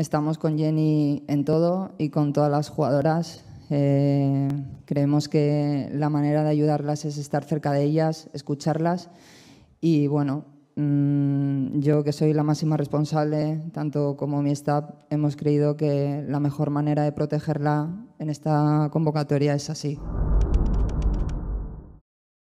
Estamos con Jenny en todo y con todas las jugadoras. Eh, creemos que la manera de ayudarlas es estar cerca de ellas, escucharlas y bueno, mm, yo que soy la máxima responsable, tanto como mi staff, hemos creído que la mejor manera de protegerla en esta convocatoria es así.